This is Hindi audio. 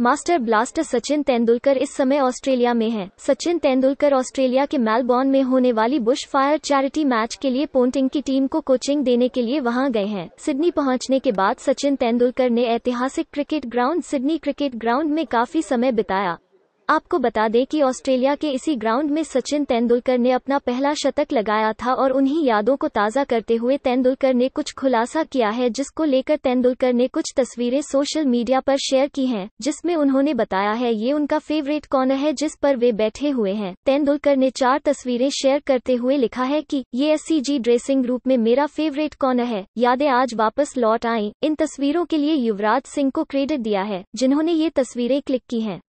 मास्टर ब्लास्टर सचिन तेंदुलकर इस समय ऑस्ट्रेलिया में है सचिन तेंदुलकर ऑस्ट्रेलिया के मेलबोर्न में होने वाली बुश फायर चैरिटी मैच के लिए पोन्टिंग की टीम को कोचिंग देने के लिए वहां गए हैं सिडनी पहुंचने के बाद सचिन तेंदुलकर ने ऐतिहासिक cricket ground Sydney cricket ground में काफी समय बिताया आपको बता दें कि ऑस्ट्रेलिया के इसी ग्राउंड में सचिन तेंदुलकर ने अपना पहला शतक लगाया था और उन्हीं यादों को ताज़ा करते हुए तेंदुलकर ने कुछ खुलासा किया है जिसको लेकर तेंदुलकर ने कुछ तस्वीरें सोशल मीडिया पर शेयर की हैं जिसमें उन्होंने बताया है ये उनका फेवरेट कॉर्नर है जिस पर वे बैठे हुए हैं तेंदुलकर ने चार तस्वीरें शेयर करते हुए लिखा है की ये एस ड्रेसिंग रूप में मेरा फेवरेट कॉर्नर है यादें आज वापस लौट आई इन तस्वीरों के लिए युवराज सिंह को क्रेडिट दिया है जिन्होंने ये तस्वीरें क्लिक की हैं